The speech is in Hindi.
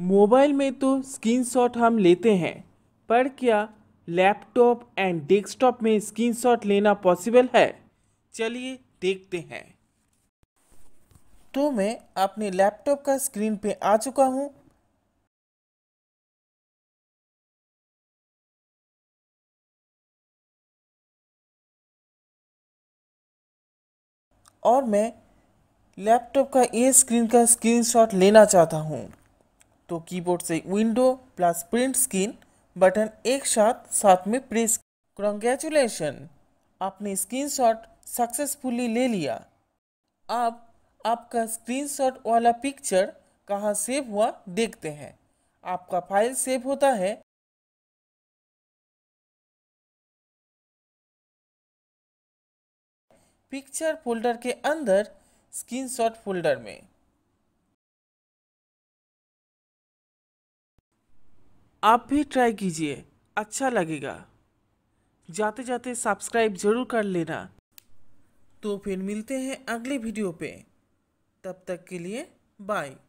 मोबाइल में तो स्क्रीनशॉट हम लेते हैं पर क्या लैपटॉप एंड डेस्कटॉप में स्क्रीनशॉट लेना पॉसिबल है चलिए देखते हैं तो मैं अपने लैपटॉप का स्क्रीन पे आ चुका हूँ और मैं लैपटॉप का ये स्क्रीन का स्क्रीनशॉट लेना चाहता हूँ तो कीबोर्ड से window plus print screen button एक साथ साथ में प्रेस कॉन्ग्रेचुलेशन आपने स्क्रीनशॉट सक्सेसफुली ले लिया अब आपका स्क्रीनशॉट वाला पिक्चर कहाँ सेव हुआ देखते हैं आपका फाइल सेव होता है पिक्चर फोल्डर के अंदर स्क्रीनशॉट फोल्डर में आप भी ट्राई कीजिए अच्छा लगेगा जाते जाते सब्सक्राइब जरूर कर लेना तो फिर मिलते हैं अगले वीडियो पे तब तक के लिए बाय